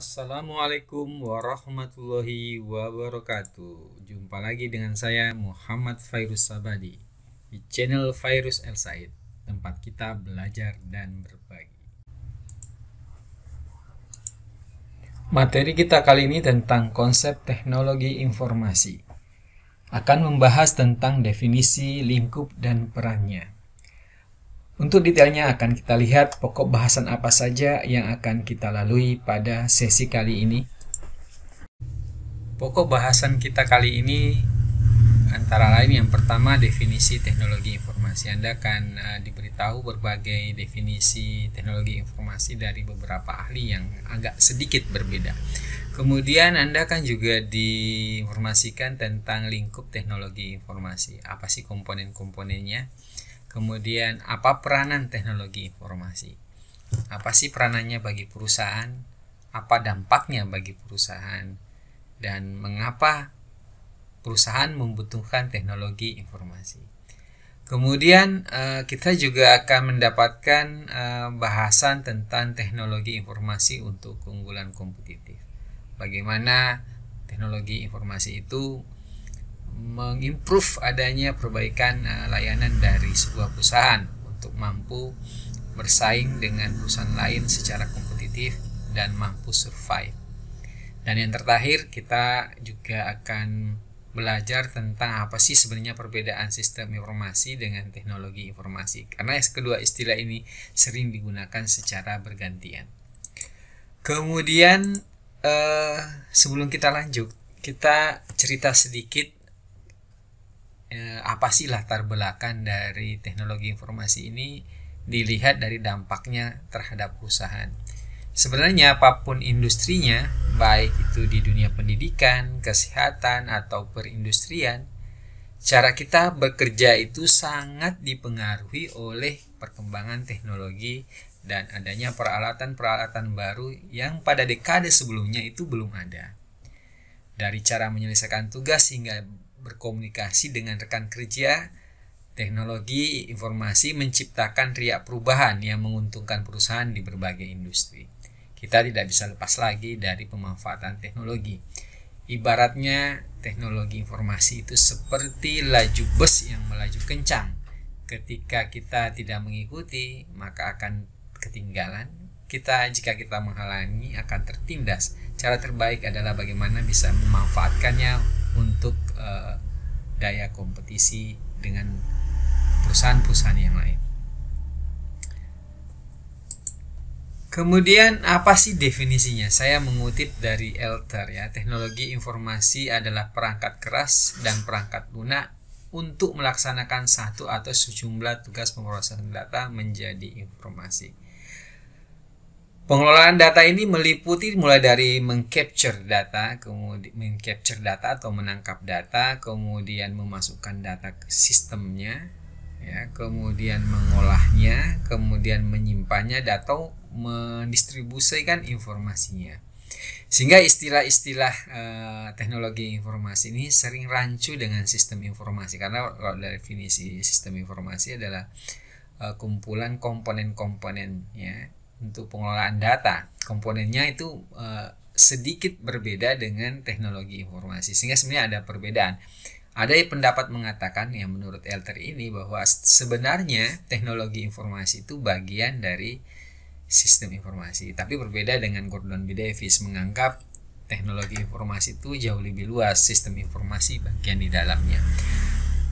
Assalamualaikum warahmatullahi wabarakatuh Jumpa lagi dengan saya Muhammad Fairus Sabadi Di channel Fairus El Said Tempat kita belajar dan berbagi Materi kita kali ini tentang konsep teknologi informasi Akan membahas tentang definisi, lingkup, dan perannya untuk detailnya akan kita lihat pokok bahasan apa saja yang akan kita lalui pada sesi kali ini. Pokok bahasan kita kali ini antara lain yang pertama definisi teknologi informasi. Anda akan uh, diberitahu berbagai definisi teknologi informasi dari beberapa ahli yang agak sedikit berbeda. Kemudian Anda akan juga diinformasikan tentang lingkup teknologi informasi. Apa sih komponen-komponennya? Kemudian apa peranan teknologi informasi? Apa sih peranannya bagi perusahaan? Apa dampaknya bagi perusahaan? Dan mengapa perusahaan membutuhkan teknologi informasi? Kemudian eh, kita juga akan mendapatkan eh, bahasan tentang teknologi informasi untuk keunggulan kompetitif. Bagaimana teknologi informasi itu mengimprove adanya perbaikan uh, layanan dari sebuah perusahaan untuk mampu bersaing dengan perusahaan lain secara kompetitif dan mampu survive. Dan yang terakhir kita juga akan belajar tentang apa sih sebenarnya perbedaan sistem informasi dengan teknologi informasi karena kedua istilah ini sering digunakan secara bergantian. Kemudian eh, sebelum kita lanjut kita cerita sedikit eh, apa sih latar belakang dari teknologi informasi ini dilihat dari dampaknya terhadap perusahaan. Sebenarnya apapun industrinya, baik itu di dunia pendidikan, kesehatan, atau perindustrian, cara kita bekerja itu sangat dipengaruhi oleh perkembangan teknologi dan adanya peralatan-peralatan baru yang pada dekade sebelumnya itu belum ada. Dari cara menyelesaikan tugas hingga berkomunikasi dengan rekan kerja, teknologi informasi menciptakan riak perubahan yang menguntungkan perusahaan di berbagai industri. Kita tidak bisa lepas lagi dari pemanfaatan teknologi. Ibaratnya teknologi informasi itu seperti laju bus yang melaju kencang. Ketika kita tidak mengikuti, maka akan ketinggalan. Kita jika kita menghalangi akan tertindas. Cara terbaik adalah bagaimana bisa memanfaatkannya untuk uh, daya kompetisi dengan perusahaan-perusahaan yang lain. Kemudian apa sih definisinya? Saya mengutip dari Elter ya. Teknologi informasi adalah perangkat keras dan perangkat lunak untuk melaksanakan satu atau sejumlah tugas pemrosesan data menjadi informasi. Pengelolaan data ini meliputi mulai dari mengcapture data, kemudian mengcapture data atau menangkap data, kemudian memasukkan data ke sistemnya, ya, kemudian mengolahnya, kemudian menyimpannya atau mendistribusikan informasinya. Sehingga istilah-istilah eh, teknologi informasi ini sering rancu dengan sistem informasi karena kalau definisi sistem informasi adalah eh, kumpulan komponen-komponen ya untuk pengelolaan data. Komponennya itu uh, sedikit berbeda dengan teknologi informasi sehingga sebenarnya ada perbedaan. Ada yang pendapat mengatakan yang menurut Elter ini bahwa sebenarnya teknologi informasi itu bagian dari sistem informasi, tapi berbeda dengan Gordon B. Davis menganggap teknologi informasi itu jauh lebih luas, sistem informasi bagian di dalamnya.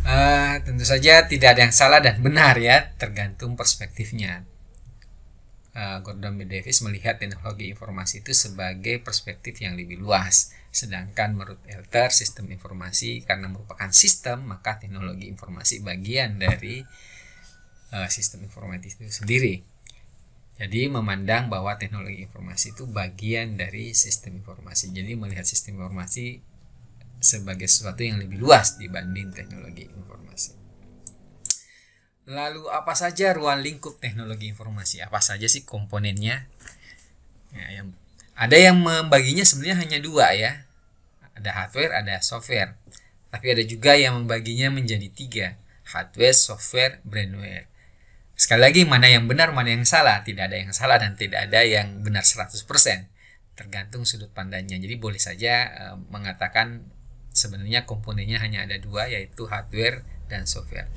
Uh, tentu saja tidak ada yang salah dan benar ya, tergantung perspektifnya. Eh, Gordon B. Davis melihat teknologi informasi itu sebagai perspektif yang lebih luas. Sedangkan menurut Elter, sistem informasi karena merupakan sistem, maka teknologi informasi bagian dari uh, sistem informatif itu sendiri. Jadi memandang bahwa teknologi informasi itu bagian dari sistem informasi. Jadi melihat sistem informasi sebagai sesuatu yang lebih luas dibanding teknologi informasi. Lalu apa saja ruang lingkup teknologi informasi? Apa saja sih komponennya? Ya, yang, ada yang membaginya sebenarnya hanya dua ya. Ada hardware, ada software. Tapi ada juga yang membaginya menjadi tiga. Hardware, software, brandware. Sekali lagi mana yang benar, mana yang salah. Tidak ada yang salah dan tidak ada yang benar 100%. Tergantung sudut pandangnya. Jadi boleh saja e, mengatakan sebenarnya komponennya hanya ada dua yaitu hardware dan software.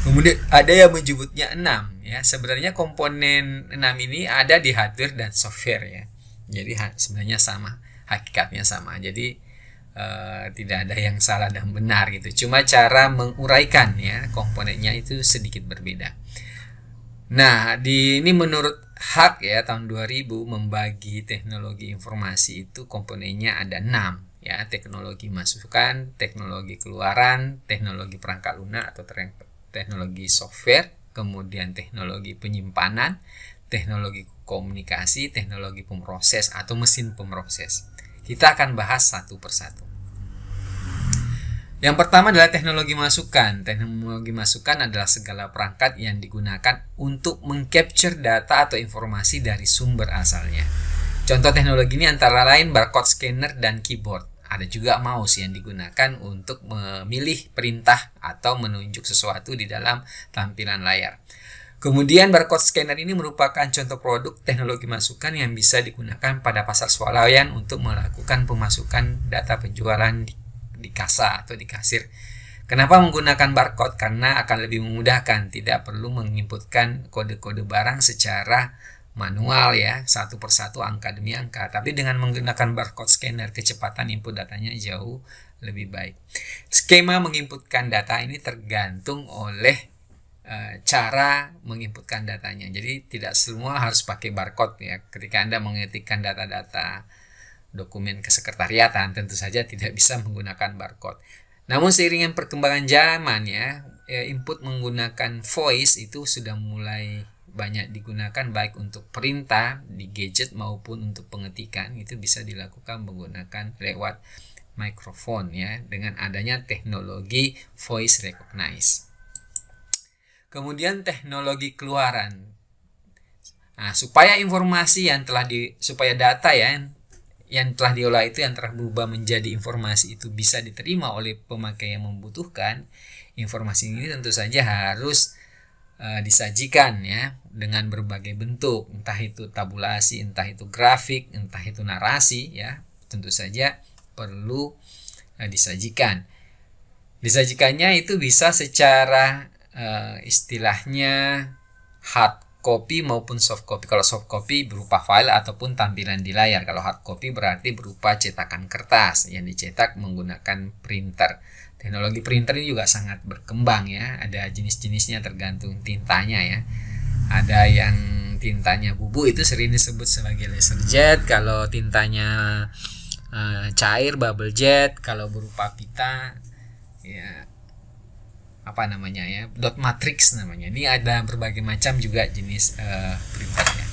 Kemudian ada yang menyebutnya enam ya. Sebenarnya komponen enam ini ada di hardware dan software ya. Jadi sebenarnya sama, hakikatnya sama. Jadi uh, tidak ada yang salah dan benar gitu. Cuma cara menguraikan ya komponennya itu sedikit berbeda. Nah, di ini menurut Hak ya tahun 2000 membagi teknologi informasi itu komponennya ada enam ya teknologi masukan, teknologi keluaran, teknologi perangkat lunak atau teknologi software, kemudian teknologi penyimpanan, teknologi komunikasi, teknologi pemroses atau mesin pemroses. Kita akan bahas satu persatu. Yang pertama adalah teknologi masukan. Teknologi masukan adalah segala perangkat yang digunakan untuk mengcapture data atau informasi dari sumber asalnya. Contoh teknologi ini antara lain barcode scanner dan keyboard ada juga mouse yang digunakan untuk memilih perintah atau menunjuk sesuatu di dalam tampilan layar. Kemudian barcode scanner ini merupakan contoh produk teknologi masukan yang bisa digunakan pada pasar swalayan untuk melakukan pemasukan data penjualan di, di kasa atau di kasir. Kenapa menggunakan barcode? Karena akan lebih memudahkan, tidak perlu menginputkan kode-kode barang secara manual ya satu persatu angka demi angka tapi dengan menggunakan barcode scanner kecepatan input datanya jauh lebih baik skema menginputkan data ini tergantung oleh e, cara menginputkan datanya jadi tidak semua harus pakai barcode ya ketika anda mengetikkan data-data dokumen kesekretariatan tentu saja tidak bisa menggunakan barcode namun seiring perkembangan zaman ya eh, input menggunakan voice itu sudah mulai banyak digunakan baik untuk perintah di gadget maupun untuk pengetikan itu bisa dilakukan menggunakan lewat mikrofon ya dengan adanya teknologi voice recognize. Kemudian teknologi keluaran. Nah, supaya informasi yang telah di supaya data ya yang telah diolah itu yang telah berubah menjadi informasi itu bisa diterima oleh pemakai yang membutuhkan, informasi ini tentu saja harus Eh, disajikan ya dengan berbagai bentuk, entah itu tabulasi, entah itu grafik, entah itu narasi ya, tentu saja perlu uh, disajikan. Disajikannya itu bisa secara uh, istilahnya hard copy maupun soft copy. Kalau soft copy berupa file ataupun tampilan di layar. Kalau hard copy berarti berupa cetakan kertas yang dicetak menggunakan printer. Teknologi printer ini juga sangat berkembang ya. Ada jenis-jenisnya tergantung tintanya ya. Ada yang tintanya bubuk itu sering disebut sebagai laser jet. Kalau tintanya uh, cair bubble jet. Kalau berupa pita ya apa namanya ya dot matrix namanya. Ini ada berbagai macam juga jenis uh, printernya.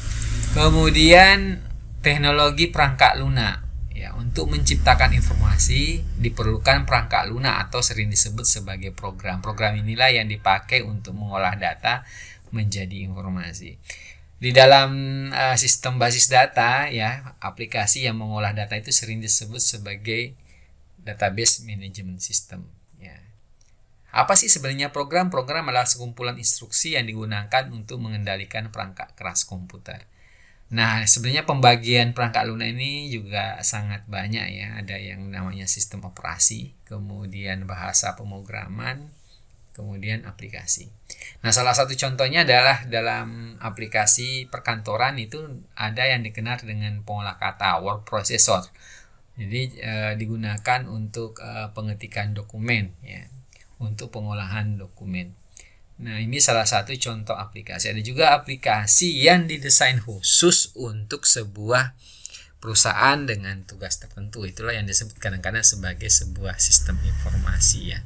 Kemudian teknologi perangkat lunak Ya, untuk menciptakan informasi diperlukan perangkat lunak atau sering disebut sebagai program. Program inilah yang dipakai untuk mengolah data menjadi informasi. Di dalam uh, sistem basis data ya, aplikasi yang mengolah data itu sering disebut sebagai database management system ya. Apa sih sebenarnya program? Program adalah sekumpulan instruksi yang digunakan untuk mengendalikan perangkat keras komputer. Nah, sebenarnya pembagian perangkat lunak ini juga sangat banyak ya. Ada yang namanya sistem operasi, kemudian bahasa pemrograman, kemudian aplikasi. Nah, salah satu contohnya adalah dalam aplikasi perkantoran itu ada yang dikenal dengan pengolah kata word processor. Jadi e, digunakan untuk e, pengetikan dokumen ya, untuk pengolahan dokumen. Nah, ini salah satu contoh aplikasi. Ada juga aplikasi yang didesain khusus untuk sebuah perusahaan dengan tugas tertentu. Itulah yang disebut kadang-kadang sebagai sebuah sistem informasi ya.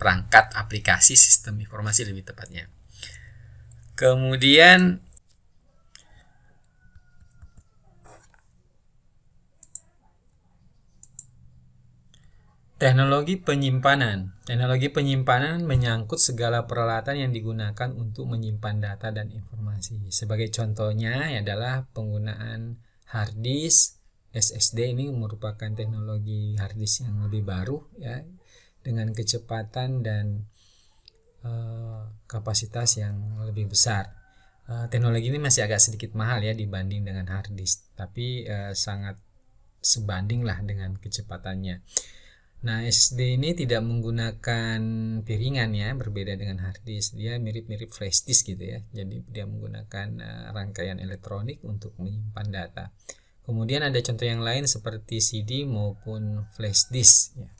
Perangkat aplikasi sistem informasi lebih tepatnya. Kemudian Teknologi penyimpanan. Teknologi penyimpanan menyangkut segala peralatan yang digunakan untuk menyimpan data dan informasi. Sebagai contohnya adalah penggunaan hard disk. SSD ini merupakan teknologi hard disk yang lebih baru ya dengan kecepatan dan uh, kapasitas yang lebih besar. Uh, teknologi ini masih agak sedikit mahal ya dibanding dengan hard disk, tapi uh, sangat sebanding lah dengan kecepatannya. Nah, SD ini tidak menggunakan piringan ya, berbeda dengan hard disk. Dia mirip-mirip flash disk gitu ya. Jadi dia menggunakan uh, rangkaian elektronik untuk menyimpan data. Kemudian ada contoh yang lain seperti CD maupun flash disk ya.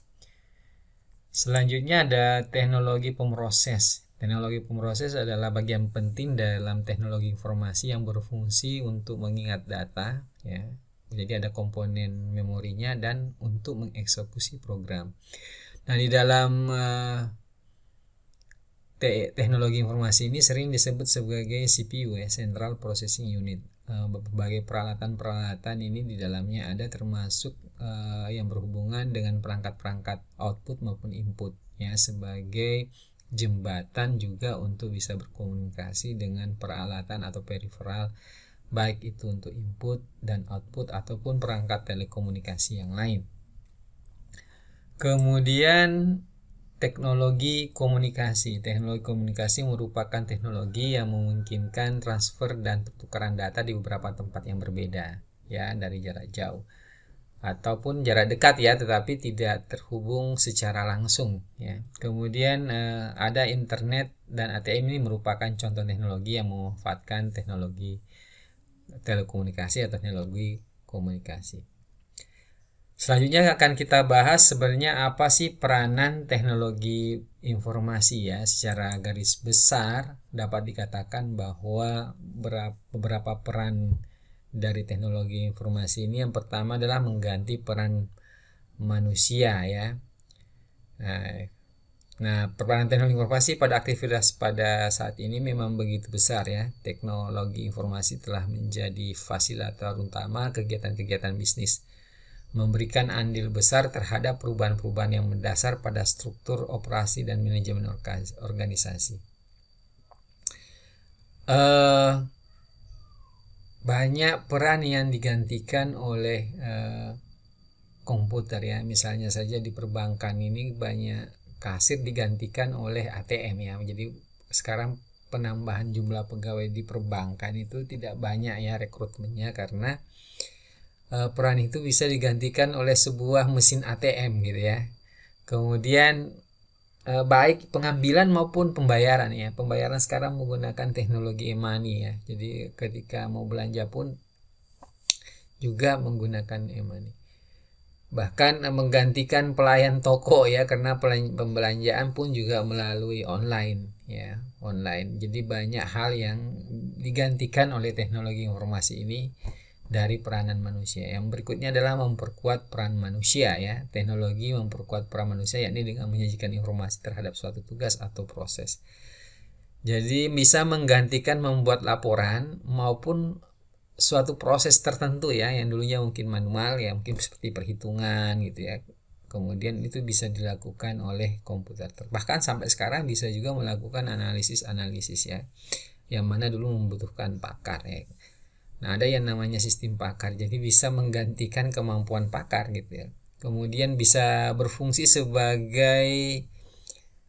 Selanjutnya ada teknologi pemroses. Teknologi pemroses adalah bagian penting dalam teknologi informasi yang berfungsi untuk mengingat data ya, jadi ada komponen memorinya dan untuk mengeksekusi program. Nah, di dalam uh, te teknologi informasi ini sering disebut sebagai CPU ya, Central Processing Unit. Uh, berbagai peralatan-peralatan ini di dalamnya ada termasuk uh, yang berhubungan dengan perangkat-perangkat output maupun input ya sebagai jembatan juga untuk bisa berkomunikasi dengan peralatan atau peripheral baik itu untuk input dan output ataupun perangkat telekomunikasi yang lain. Kemudian teknologi komunikasi. Teknologi komunikasi merupakan teknologi yang memungkinkan transfer dan pertukaran data di beberapa tempat yang berbeda ya dari jarak jauh ataupun jarak dekat ya tetapi tidak terhubung secara langsung ya. Kemudian eh, ada internet dan ATM ini merupakan contoh teknologi yang memanfaatkan teknologi telekomunikasi atau teknologi komunikasi. Selanjutnya akan kita bahas sebenarnya apa sih peranan teknologi informasi ya secara garis besar dapat dikatakan bahwa beberapa peran dari teknologi informasi ini yang pertama adalah mengganti peran manusia ya. Nah, Nah, peranan teknologi informasi pada aktivitas pada saat ini memang begitu besar ya. Teknologi informasi telah menjadi fasilitator utama kegiatan-kegiatan bisnis, memberikan andil besar terhadap perubahan-perubahan yang mendasar pada struktur operasi dan manajemen organisasi. Uh, banyak peran yang digantikan oleh uh, komputer ya, misalnya saja di perbankan ini banyak kasir digantikan oleh ATM ya. Jadi sekarang penambahan jumlah pegawai di perbankan itu tidak banyak ya rekrutmennya karena uh, peran itu bisa digantikan oleh sebuah mesin ATM gitu ya. Kemudian uh, baik pengambilan maupun pembayaran ya. Pembayaran sekarang menggunakan teknologi e-money ya. Jadi ketika mau belanja pun juga menggunakan e-money bahkan eh, menggantikan pelayan toko ya karena pembelanjaan pun juga melalui online ya online jadi banyak hal yang digantikan oleh teknologi informasi ini dari peranan manusia yang berikutnya adalah memperkuat peran manusia ya teknologi memperkuat peran manusia yakni dengan menyajikan informasi terhadap suatu tugas atau proses jadi bisa menggantikan membuat laporan maupun suatu proses tertentu ya yang dulunya mungkin manual ya mungkin seperti perhitungan gitu ya kemudian itu bisa dilakukan oleh komputer bahkan sampai sekarang bisa juga melakukan analisis-analisis ya yang mana dulu membutuhkan pakar ya nah ada yang namanya sistem pakar jadi bisa menggantikan kemampuan pakar gitu ya kemudian bisa berfungsi sebagai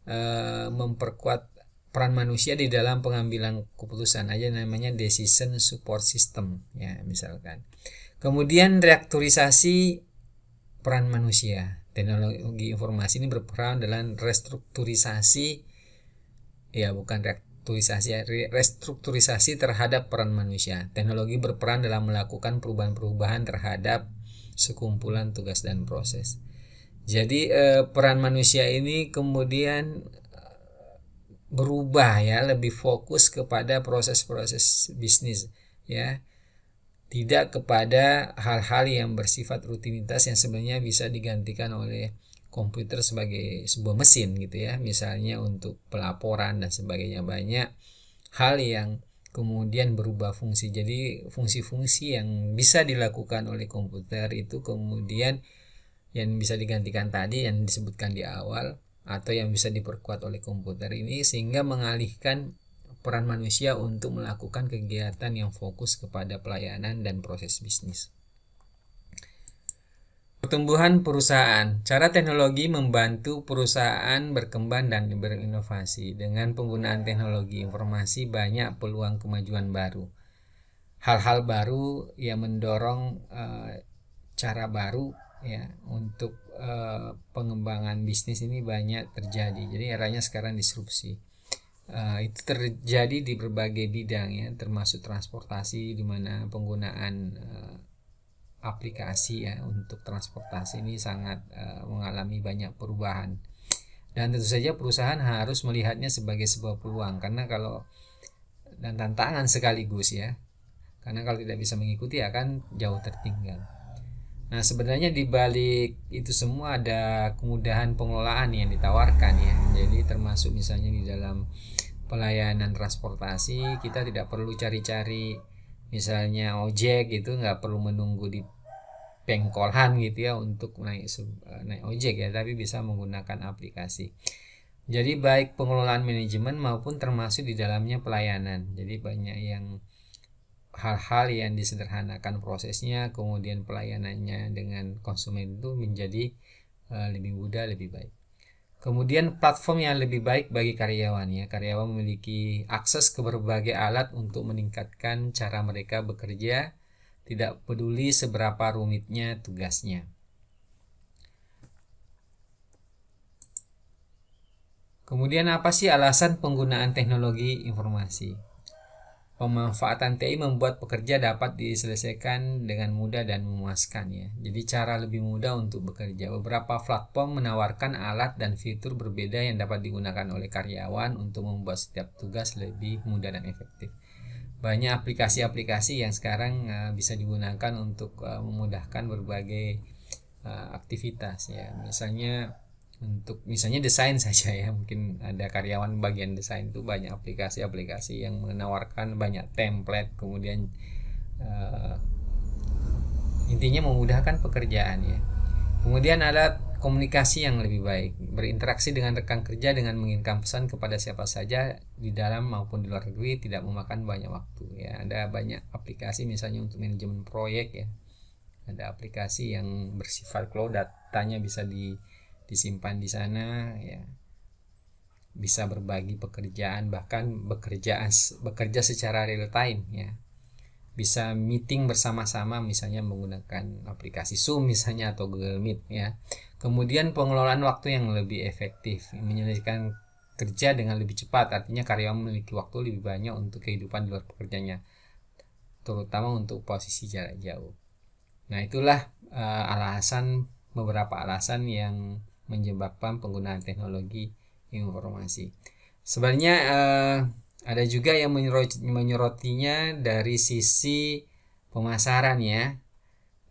uh, memperkuat peran manusia di dalam pengambilan keputusan aja namanya decision support system ya misalkan. Kemudian reaktorisasi peran manusia. Teknologi informasi ini berperan dalam restrukturisasi ya bukan reaktorisasi restrukturisasi terhadap peran manusia. Teknologi berperan dalam melakukan perubahan-perubahan terhadap sekumpulan tugas dan proses. Jadi eh, peran manusia ini kemudian berubah ya lebih fokus kepada proses-proses bisnis ya tidak kepada hal-hal yang bersifat rutinitas yang sebenarnya bisa digantikan oleh komputer sebagai sebuah mesin gitu ya misalnya untuk pelaporan dan sebagainya banyak hal yang kemudian berubah fungsi. Jadi fungsi-fungsi yang bisa dilakukan oleh komputer itu kemudian yang bisa digantikan tadi yang disebutkan di awal atau yang bisa diperkuat oleh komputer ini sehingga mengalihkan peran manusia untuk melakukan kegiatan yang fokus kepada pelayanan dan proses bisnis. Pertumbuhan perusahaan. Cara teknologi membantu perusahaan berkembang dan berinovasi. Dengan penggunaan teknologi informasi banyak peluang kemajuan baru. Hal-hal baru yang mendorong e, cara baru ya untuk uh, pengembangan bisnis ini banyak terjadi. Jadi eranya sekarang disrupsi. Uh, itu terjadi di berbagai bidang ya, termasuk transportasi di mana penggunaan uh, aplikasi ya untuk transportasi ini sangat uh, mengalami banyak perubahan. Dan tentu saja perusahaan harus melihatnya sebagai sebuah peluang karena kalau dan tantangan sekaligus ya. Karena kalau tidak bisa mengikuti akan jauh tertinggal. Nah, sebenarnya di balik itu semua ada kemudahan pengelolaan yang ditawarkan ya. Jadi termasuk misalnya di dalam pelayanan transportasi kita tidak perlu cari-cari misalnya ojek gitu, nggak perlu menunggu di pengkolan gitu ya untuk naik naik ojek ya, tapi bisa menggunakan aplikasi. Jadi baik pengelolaan manajemen maupun termasuk di dalamnya pelayanan. Jadi banyak yang hal-hal yang disederhanakan prosesnya kemudian pelayanannya dengan konsumen itu menjadi eh, lebih mudah lebih baik kemudian platform yang lebih baik bagi karyawannya karyawan memiliki akses ke berbagai alat untuk meningkatkan cara mereka bekerja tidak peduli seberapa rumitnya tugasnya Kemudian apa sih alasan penggunaan teknologi informasi? pemanfaatan TI membuat pekerja dapat diselesaikan dengan mudah dan memuaskan ya. Jadi cara lebih mudah untuk bekerja. Beberapa platform menawarkan alat dan fitur berbeda yang dapat digunakan oleh karyawan untuk membuat setiap tugas lebih mudah dan efektif. Banyak aplikasi-aplikasi yang sekarang uh, bisa digunakan untuk uh, memudahkan berbagai uh, aktivitas ya. Misalnya untuk misalnya desain saja ya mungkin ada karyawan bagian desain itu banyak aplikasi-aplikasi yang menawarkan banyak template kemudian uh, intinya memudahkan pekerjaan ya kemudian ada komunikasi yang lebih baik berinteraksi dengan rekan kerja dengan mengirimkan pesan kepada siapa saja di dalam maupun di luar negeri tidak memakan banyak waktu ya ada banyak aplikasi misalnya untuk manajemen proyek ya ada aplikasi yang bersifat cloud datanya bisa di disimpan di sana ya bisa berbagi pekerjaan bahkan bekerja bekerja secara real time ya bisa meeting bersama-sama misalnya menggunakan aplikasi Zoom misalnya atau Google Meet ya kemudian pengelolaan waktu yang lebih efektif menyelesaikan kerja dengan lebih cepat artinya karyawan memiliki waktu lebih banyak untuk kehidupan di luar pekerjaannya terutama untuk posisi jarak jauh nah itulah uh, alasan beberapa alasan yang menyebabkan penggunaan teknologi informasi. Sebenarnya eh, ada juga yang menyorotinya dari sisi pemasaran ya.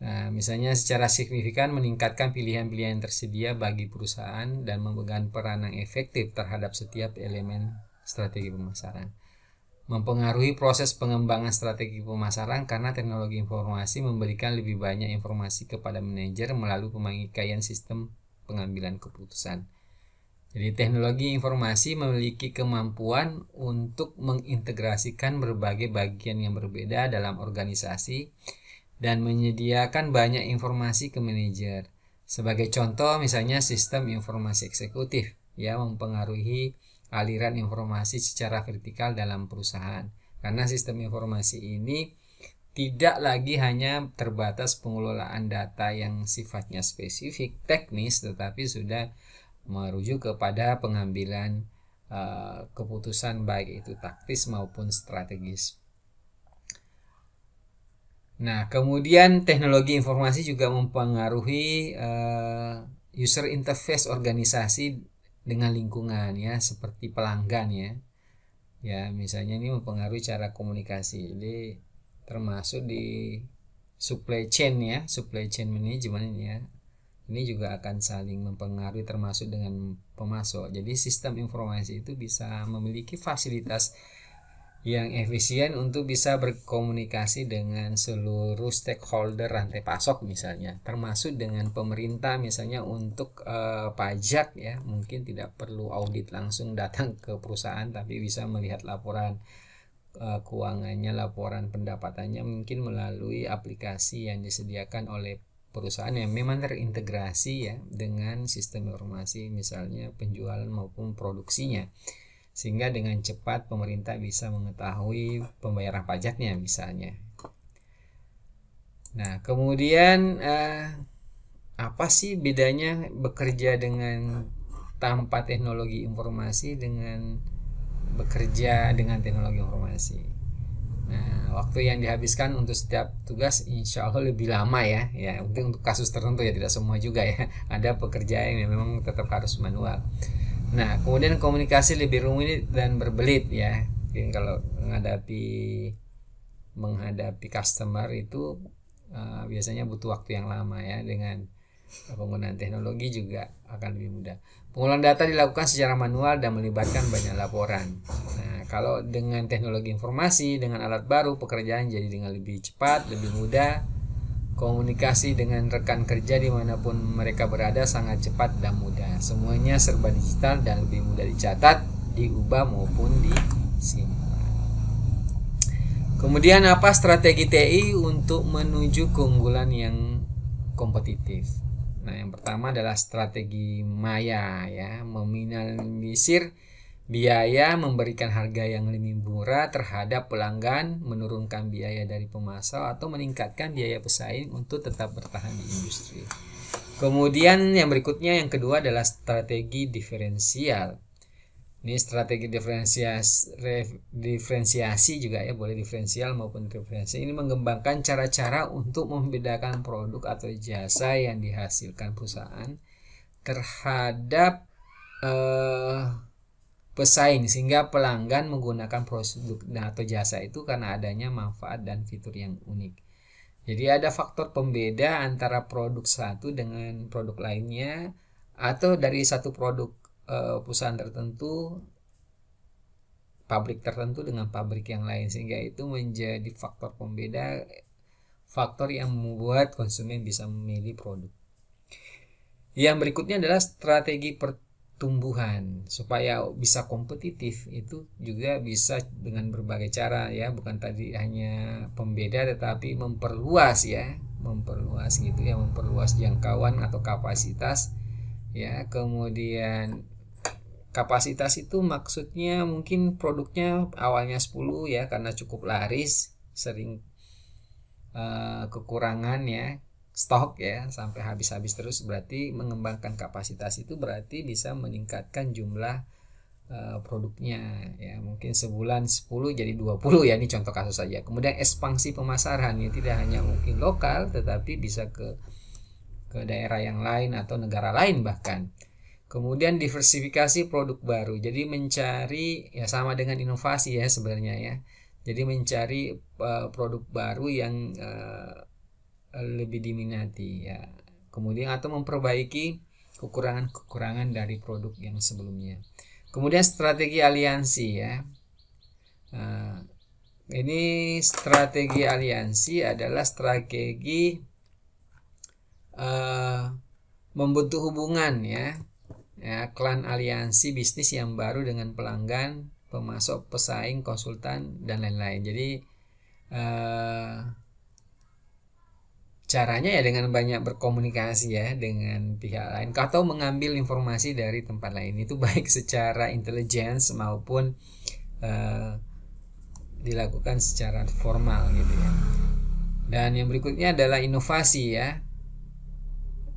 Nah, misalnya secara signifikan meningkatkan pilihan-pilihan yang tersedia bagi perusahaan dan memegang peran yang efektif terhadap setiap elemen strategi pemasaran. Mempengaruhi proses pengembangan strategi pemasaran karena teknologi informasi memberikan lebih banyak informasi kepada manajer melalui pemakaian sistem pengambilan keputusan. Jadi teknologi informasi memiliki kemampuan untuk mengintegrasikan berbagai bagian yang berbeda dalam organisasi dan menyediakan banyak informasi ke manajer. Sebagai contoh misalnya sistem informasi eksekutif ya mempengaruhi aliran informasi secara vertikal dalam perusahaan. Karena sistem informasi ini tidak lagi hanya terbatas pengelolaan data yang sifatnya spesifik teknis tetapi sudah merujuk kepada pengambilan uh, keputusan baik itu taktis maupun strategis. Nah, kemudian teknologi informasi juga mempengaruhi uh, user interface organisasi dengan lingkungan ya, seperti pelanggan ya. Ya, misalnya ini mempengaruhi cara komunikasi. Jadi termasuk di supply chain ya supply chain manajemen ya ini juga akan saling mempengaruhi termasuk dengan pemasok jadi sistem informasi itu bisa memiliki fasilitas yang efisien untuk bisa berkomunikasi dengan seluruh stakeholder rantai pasok misalnya termasuk dengan pemerintah misalnya untuk e, pajak ya mungkin tidak perlu audit langsung datang ke perusahaan tapi bisa melihat laporan uh, keuangannya, laporan pendapatannya mungkin melalui aplikasi yang disediakan oleh perusahaan yang memang terintegrasi ya dengan sistem informasi misalnya penjualan maupun produksinya sehingga dengan cepat pemerintah bisa mengetahui pembayaran pajaknya misalnya. Nah kemudian eh, apa sih bedanya bekerja dengan tanpa teknologi informasi dengan bekerja dengan teknologi informasi. Nah, waktu yang dihabiskan untuk setiap tugas insya Allah lebih lama ya. Ya, mungkin untuk kasus tertentu ya tidak semua juga ya. Ada pekerjaan yang memang tetap harus manual. Nah, kemudian komunikasi lebih rumit dan berbelit ya. Mungkin kalau menghadapi menghadapi customer itu uh, biasanya butuh waktu yang lama ya dengan penggunaan teknologi juga akan lebih mudah. Pengolahan data dilakukan secara manual dan melibatkan banyak laporan. Nah, kalau dengan teknologi informasi, dengan alat baru, pekerjaan jadi dengan lebih cepat, lebih mudah. Komunikasi dengan rekan kerja dimanapun mereka berada sangat cepat dan mudah. Semuanya serba digital dan lebih mudah dicatat, diubah maupun disimpan. Kemudian apa strategi TI untuk menuju keunggulan yang kompetitif? Nah, yang pertama adalah strategi maya ya, meminimalisir biaya, memberikan harga yang lebih murah terhadap pelanggan, menurunkan biaya dari pemasok atau meningkatkan biaya pesaing untuk tetap bertahan di industri. Kemudian yang berikutnya yang kedua adalah strategi diferensial. Ini strategi diferensiasi diferensiasi juga ya boleh diferensial maupun diferensiasi ini mengembangkan cara-cara untuk membedakan produk atau jasa yang dihasilkan perusahaan terhadap eh, pesaing sehingga pelanggan menggunakan produk atau jasa itu karena adanya manfaat dan fitur yang unik. Jadi ada faktor pembeda antara produk satu dengan produk lainnya atau dari satu produk uh, perusahaan tertentu pabrik tertentu dengan pabrik yang lain sehingga itu menjadi faktor pembeda faktor yang membuat konsumen bisa memilih produk. Yang berikutnya adalah strategi pertumbuhan supaya bisa kompetitif itu juga bisa dengan berbagai cara ya bukan tadi hanya pembeda tetapi memperluas ya memperluas gitu ya memperluas jangkauan atau kapasitas ya kemudian Kapasitas itu maksudnya mungkin produknya awalnya 10 ya karena cukup laris, sering uh, kekurangan ya, stok ya sampai habis-habis terus berarti mengembangkan kapasitas itu berarti bisa meningkatkan jumlah uh, produknya ya mungkin sebulan 10 jadi 20 ya ini contoh kasus saja kemudian ekspansi pemasaran ya tidak hanya mungkin lokal tetapi bisa ke ke daerah yang lain atau negara lain bahkan Kemudian diversifikasi produk baru. Jadi mencari ya sama dengan inovasi ya sebenarnya ya. Jadi mencari uh, produk baru yang uh, lebih diminati ya. Kemudian atau memperbaiki kekurangan-kekurangan dari produk yang sebelumnya. Kemudian strategi aliansi ya. Uh, ini strategi aliansi adalah strategi uh, membentuk hubungan ya ya, klan aliansi bisnis yang baru dengan pelanggan, pemasok, pesaing, konsultan dan lain-lain. Jadi eh, caranya ya dengan banyak berkomunikasi ya dengan pihak lain atau mengambil informasi dari tempat lain itu baik secara intelligence maupun eh, dilakukan secara formal gitu ya. Dan yang berikutnya adalah inovasi ya.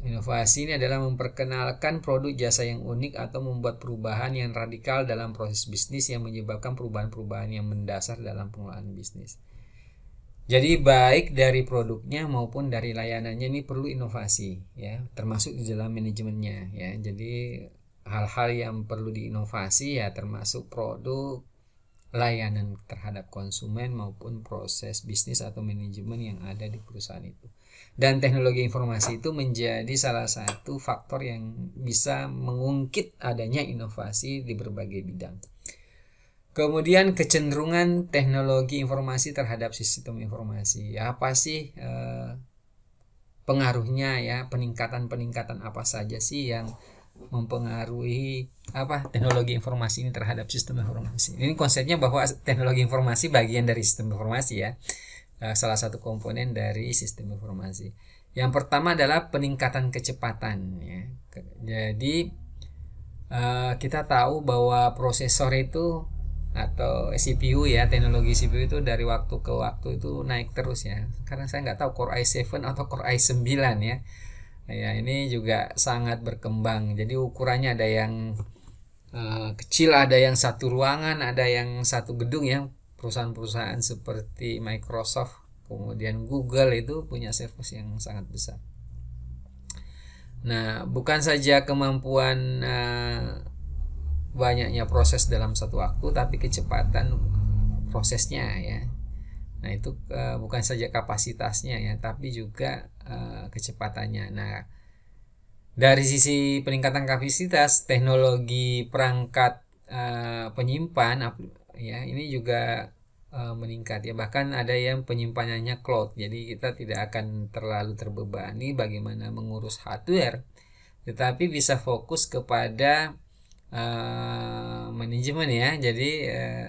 Inovasi ini adalah memperkenalkan produk jasa yang unik atau membuat perubahan yang radikal dalam proses bisnis yang menyebabkan perubahan-perubahan yang mendasar dalam pengelolaan bisnis. Jadi baik dari produknya maupun dari layanannya ini perlu inovasi ya, termasuk di dalam manajemennya ya. Jadi hal-hal yang perlu diinovasi ya termasuk produk, layanan terhadap konsumen maupun proses bisnis atau manajemen yang ada di perusahaan itu. Dan teknologi informasi itu menjadi salah satu faktor yang bisa mengungkit adanya inovasi di berbagai bidang. Kemudian kecenderungan teknologi informasi terhadap sistem informasi. Apa sih eh, pengaruhnya ya? Peningkatan-peningkatan apa saja sih yang mempengaruhi apa teknologi informasi ini terhadap sistem informasi. Ini konsepnya bahwa teknologi informasi bagian dari sistem informasi ya. Eh, salah satu komponen dari sistem informasi. Yang pertama adalah peningkatan kecepatan. Ya. Jadi uh, kita tahu bahwa prosesor itu atau CPU ya teknologi CPU itu dari waktu ke waktu itu naik terus ya. Karena saya nggak tahu Core i7 atau Core i9 ya. Ya ini juga sangat berkembang. Jadi ukurannya ada yang uh, kecil, ada yang satu ruangan, ada yang satu gedung ya perusahaan-perusahaan seperti Microsoft kemudian Google itu punya service yang sangat besar. Nah, bukan saja kemampuan eh, banyaknya proses dalam satu waktu, tapi kecepatan prosesnya ya. Nah, itu eh, bukan saja kapasitasnya ya, tapi juga eh, kecepatannya. Nah, dari sisi peningkatan kapasitas, teknologi perangkat penyimpan ya, ini juga Eh, meningkat ya bahkan ada yang penyimpanannya cloud jadi kita tidak akan terlalu terbebani bagaimana mengurus hardware tetapi bisa fokus kepada uh, manajemen ya jadi uh,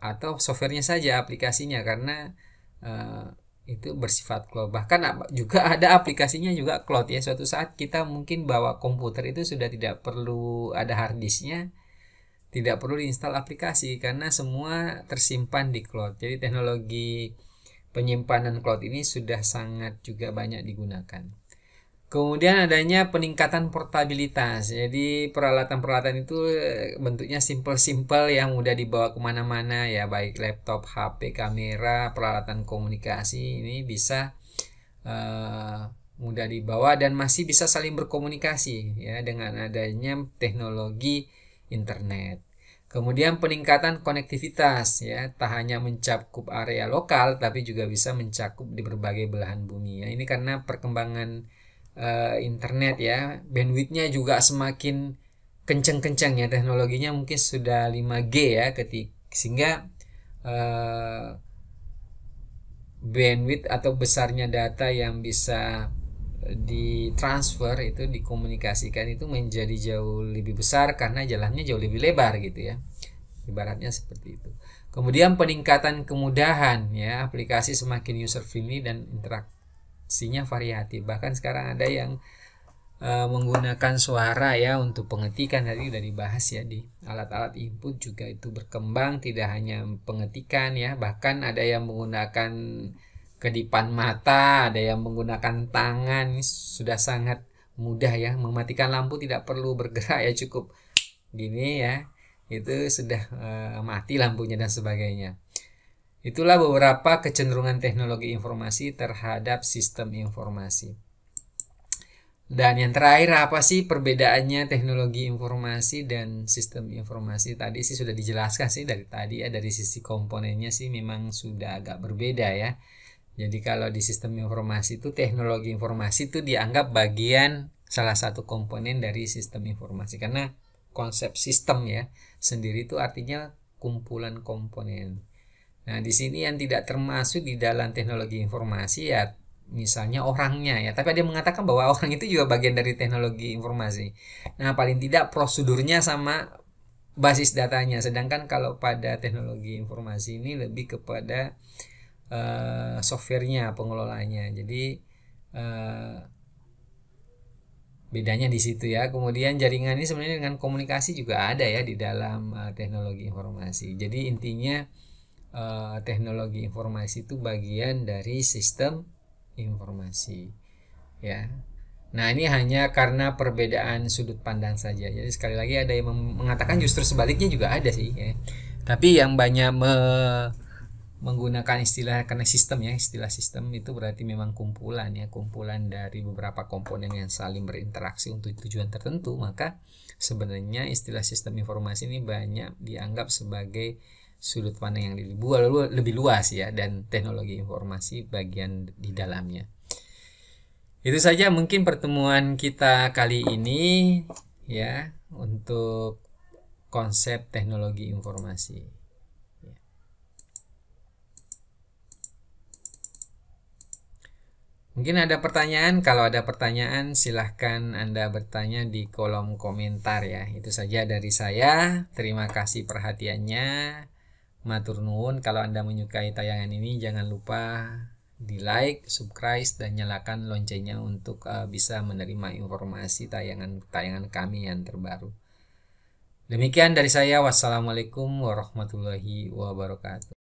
atau softwarenya saja aplikasinya karena uh, itu bersifat cloud bahkan juga ada aplikasinya juga cloud ya suatu saat kita mungkin bawa komputer itu sudah tidak perlu ada hard disknya tidak perlu diinstal aplikasi karena semua tersimpan di cloud. Jadi teknologi penyimpanan cloud ini sudah sangat juga banyak digunakan. Kemudian adanya peningkatan portabilitas. Jadi peralatan-peralatan itu eh, bentuknya simple-simple yang mudah dibawa kemana-mana ya, baik laptop, HP, kamera, peralatan komunikasi ini bisa uh, mudah dibawa dan masih bisa saling berkomunikasi ya dengan adanya teknologi internet. Kemudian peningkatan konektivitas ya, tak hanya mencakup area lokal tapi juga bisa mencakup di berbagai belahan bumi. Ya. Ini karena perkembangan uh, internet ya, bandwidthnya juga semakin kenceng-kenceng ya teknologinya mungkin sudah 5G ya ketika sehingga uh, bandwidth atau besarnya data yang bisa transfer itu dikomunikasikan itu menjadi jauh lebih besar karena jalannya jauh lebih lebar gitu ya ibaratnya seperti itu kemudian peningkatan kemudahan ya aplikasi semakin user friendly dan interaksinya variatif bahkan sekarang ada yang uh, menggunakan suara ya untuk pengetikan tadi udah dibahas ya di alat-alat input juga itu berkembang tidak hanya pengetikan ya bahkan ada yang menggunakan kedipan mata, ada yang menggunakan tangan, sudah sangat mudah ya. Mematikan lampu tidak perlu bergerak ya, cukup gini ya. Itu sudah uh, mati lampunya dan sebagainya. Itulah beberapa kecenderungan teknologi informasi terhadap sistem informasi. Dan yang terakhir apa sih perbedaannya teknologi informasi dan sistem informasi tadi sih sudah dijelaskan sih dari tadi ya dari sisi komponennya sih memang sudah agak berbeda ya. Jadi kalau di sistem informasi itu teknologi informasi itu dianggap bagian salah satu komponen dari sistem informasi karena konsep sistem ya sendiri itu artinya kumpulan komponen. Nah, di sini yang tidak termasuk di dalam teknologi informasi ya misalnya orangnya ya, tapi ada yang mengatakan bahwa orang itu juga bagian dari teknologi informasi. Nah, paling tidak prosedurnya sama basis datanya. Sedangkan kalau pada teknologi informasi ini lebih kepada uh, softwarenya pengelolanya jadi uh, bedanya di situ ya kemudian jaringan ini sebenarnya dengan komunikasi juga ada ya di dalam uh, teknologi informasi jadi intinya uh, teknologi informasi itu bagian dari sistem informasi ya Nah ini hanya karena perbedaan sudut pandang saja. Jadi sekali lagi ada yang mengatakan justru sebaliknya juga ada sih. Ya. Tapi yang banyak me menggunakan istilah karena sistem ya istilah sistem itu berarti memang kumpulan ya kumpulan dari beberapa komponen yang saling berinteraksi untuk tujuan tertentu maka sebenarnya istilah sistem informasi ini banyak dianggap sebagai sudut pandang yang lebih luas ya dan teknologi informasi bagian di dalamnya itu saja mungkin pertemuan kita kali ini ya untuk konsep teknologi informasi Mungkin ada pertanyaan, kalau ada pertanyaan silahkan Anda bertanya di kolom komentar ya. Itu saja dari saya, terima kasih perhatiannya. Matur nuwun, kalau Anda menyukai tayangan ini jangan lupa di like, subscribe, dan nyalakan loncengnya untuk uh, bisa menerima informasi tayangan-tayangan kami yang terbaru. Demikian dari saya, wassalamualaikum warahmatullahi wabarakatuh.